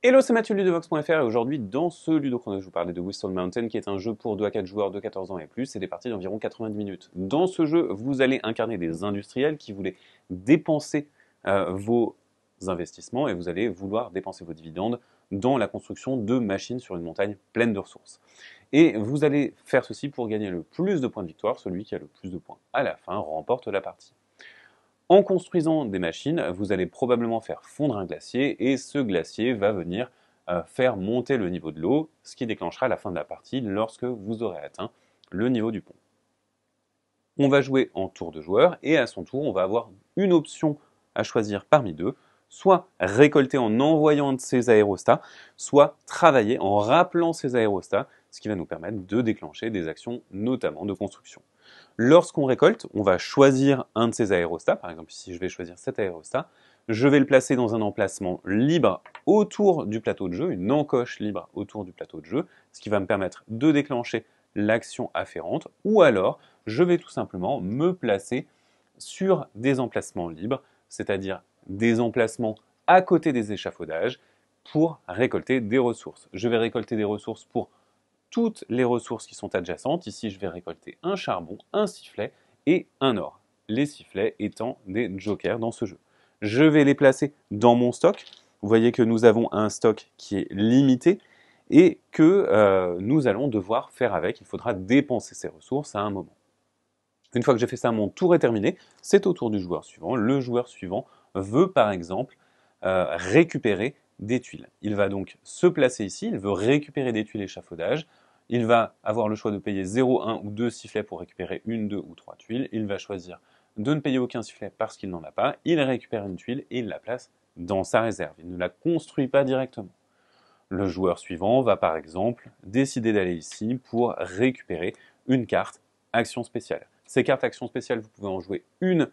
Hello, c'est Mathieu Ludovox.fr et aujourd'hui dans ce Ludochrono, je vous parlais de Whistle Mountain qui est un jeu pour 2 à 4 joueurs de 14 ans et plus et des parties d'environ 90 minutes. Dans ce jeu, vous allez incarner des industriels qui voulaient dépenser euh, vos investissements et vous allez vouloir dépenser vos dividendes dans la construction de machines sur une montagne pleine de ressources. Et vous allez faire ceci pour gagner le plus de points de victoire, celui qui a le plus de points à la fin remporte la partie. En construisant des machines, vous allez probablement faire fondre un glacier et ce glacier va venir euh, faire monter le niveau de l'eau, ce qui déclenchera la fin de la partie lorsque vous aurez atteint le niveau du pont. On va jouer en tour de joueur et à son tour, on va avoir une option à choisir parmi deux, soit récolter en envoyant de ses aérostats, soit travailler en rappelant ces aérostats, ce qui va nous permettre de déclencher des actions notamment de construction. Lorsqu'on récolte, on va choisir un de ces aérostats. Par exemple, si je vais choisir cet aérostat, je vais le placer dans un emplacement libre autour du plateau de jeu, une encoche libre autour du plateau de jeu, ce qui va me permettre de déclencher l'action afférente, ou alors je vais tout simplement me placer sur des emplacements libres, c'est-à-dire des emplacements à côté des échafaudages, pour récolter des ressources. Je vais récolter des ressources pour toutes les ressources qui sont adjacentes. Ici, je vais récolter un charbon, un sifflet et un or. Les sifflets étant des jokers dans ce jeu. Je vais les placer dans mon stock. Vous voyez que nous avons un stock qui est limité et que euh, nous allons devoir faire avec. Il faudra dépenser ces ressources à un moment. Une fois que j'ai fait ça, mon tour est terminé. C'est au tour du joueur suivant. Le joueur suivant veut par exemple euh, récupérer des tuiles. Il va donc se placer ici, il veut récupérer des tuiles échafaudage, il va avoir le choix de payer 0, 1 ou 2 sifflets pour récupérer une, deux ou trois tuiles, il va choisir de ne payer aucun sifflet parce qu'il n'en a pas, il récupère une tuile et il la place dans sa réserve, il ne la construit pas directement. Le joueur suivant va par exemple décider d'aller ici pour récupérer une carte action spéciale. Ces cartes action spéciales, vous pouvez en jouer une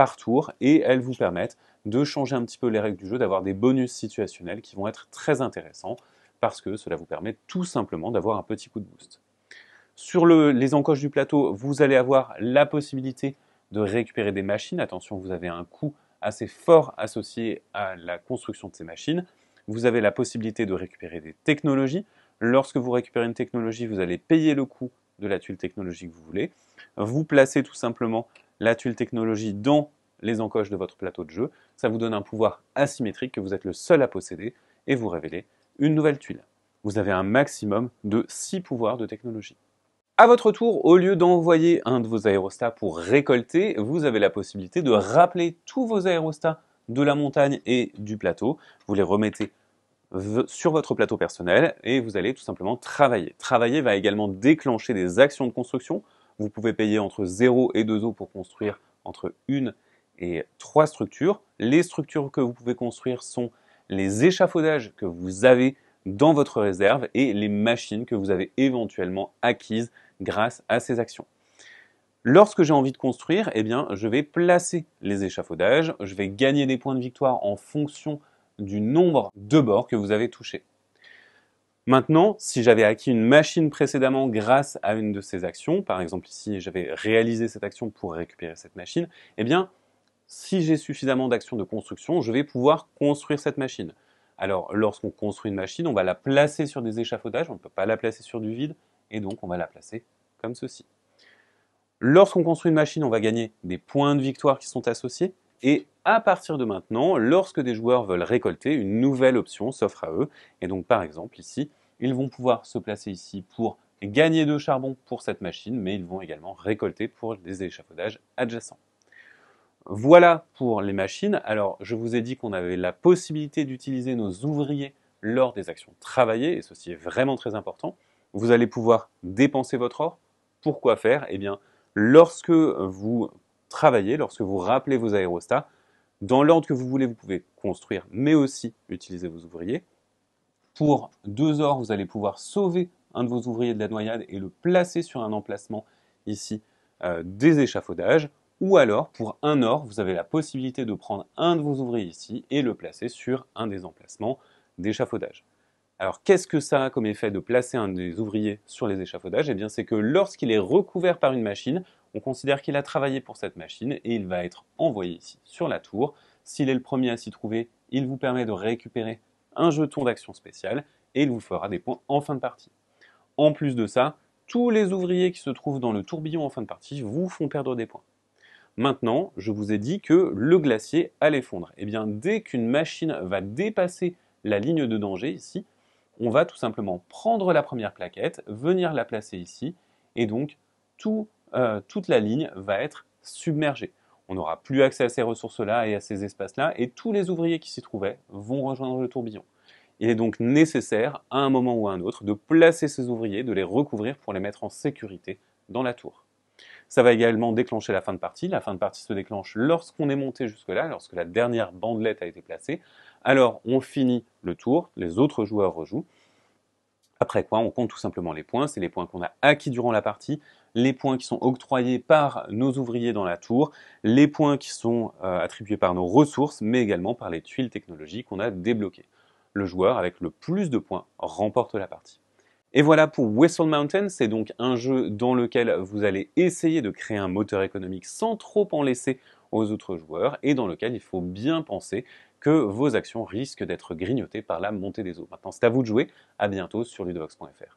par tour et elles vous permettent de changer un petit peu les règles du jeu, d'avoir des bonus situationnels qui vont être très intéressants parce que cela vous permet tout simplement d'avoir un petit coup de boost. Sur le, les encoches du plateau, vous allez avoir la possibilité de récupérer des machines. Attention, vous avez un coût assez fort associé à la construction de ces machines. Vous avez la possibilité de récupérer des technologies. Lorsque vous récupérez une technologie, vous allez payer le coût de la tuile technologique que vous voulez. Vous placez tout simplement la tuile technologie dans les encoches de votre plateau de jeu. Ça vous donne un pouvoir asymétrique que vous êtes le seul à posséder et vous révélez une nouvelle tuile. Vous avez un maximum de 6 pouvoirs de technologie. À votre tour, au lieu d'envoyer un de vos aérostats pour récolter, vous avez la possibilité de rappeler tous vos aérostats de la montagne et du plateau. Vous les remettez sur votre plateau personnel et vous allez tout simplement travailler. Travailler va également déclencher des actions de construction vous pouvez payer entre 0 et 2 eaux pour construire entre une et trois structures. Les structures que vous pouvez construire sont les échafaudages que vous avez dans votre réserve et les machines que vous avez éventuellement acquises grâce à ces actions. Lorsque j'ai envie de construire, eh bien, je vais placer les échafaudages, je vais gagner des points de victoire en fonction du nombre de bords que vous avez touchés. Maintenant, si j'avais acquis une machine précédemment grâce à une de ces actions, par exemple ici j'avais réalisé cette action pour récupérer cette machine, eh bien si j'ai suffisamment d'actions de construction, je vais pouvoir construire cette machine. Alors lorsqu'on construit une machine, on va la placer sur des échafaudages, on ne peut pas la placer sur du vide, et donc on va la placer comme ceci. Lorsqu'on construit une machine, on va gagner des points de victoire qui sont associés, et à partir de maintenant, lorsque des joueurs veulent récolter, une nouvelle option s'offre à eux. Et donc, par exemple, ici, ils vont pouvoir se placer ici pour gagner de charbon pour cette machine, mais ils vont également récolter pour les échafaudages adjacents. Voilà pour les machines. Alors, je vous ai dit qu'on avait la possibilité d'utiliser nos ouvriers lors des actions travaillées, et ceci est vraiment très important. Vous allez pouvoir dépenser votre or. Pourquoi faire Eh bien, lorsque vous travaillez, lorsque vous rappelez vos aérostats, dans l'ordre que vous voulez, vous pouvez construire, mais aussi utiliser vos ouvriers. Pour deux heures vous allez pouvoir sauver un de vos ouvriers de la noyade et le placer sur un emplacement ici euh, des échafaudages. Ou alors, pour un or, vous avez la possibilité de prendre un de vos ouvriers ici et le placer sur un des emplacements d'échafaudage. Alors, qu'est-ce que ça a comme effet de placer un des ouvriers sur les échafaudages Eh bien, c'est que lorsqu'il est recouvert par une machine, on considère qu'il a travaillé pour cette machine et il va être envoyé ici sur la tour. S'il est le premier à s'y trouver, il vous permet de récupérer un jeton d'action spéciale et il vous fera des points en fin de partie. En plus de ça, tous les ouvriers qui se trouvent dans le tourbillon en fin de partie vous font perdre des points. Maintenant, je vous ai dit que le glacier allait fondre. Et eh bien, dès qu'une machine va dépasser la ligne de danger ici, on va tout simplement prendre la première plaquette, venir la placer ici, et donc euh, toute la ligne va être submergée. On n'aura plus accès à ces ressources-là et à ces espaces-là, et tous les ouvriers qui s'y trouvaient vont rejoindre le tourbillon. Il est donc nécessaire, à un moment ou à un autre, de placer ces ouvriers, de les recouvrir pour les mettre en sécurité dans la tour. Ça va également déclencher la fin de partie. La fin de partie se déclenche lorsqu'on est monté jusque-là, lorsque la dernière bandelette a été placée. Alors on finit le tour, les autres joueurs rejouent, après quoi, on compte tout simplement les points. C'est les points qu'on a acquis durant la partie, les points qui sont octroyés par nos ouvriers dans la tour, les points qui sont euh, attribués par nos ressources, mais également par les tuiles technologiques qu'on a débloquées. Le joueur avec le plus de points remporte la partie. Et voilà pour Whistle Mountain, c'est donc un jeu dans lequel vous allez essayer de créer un moteur économique sans trop en laisser aux autres joueurs et dans lequel il faut bien penser que vos actions risquent d'être grignotées par la montée des eaux. Maintenant, c'est à vous de jouer. À bientôt sur ludovox.fr.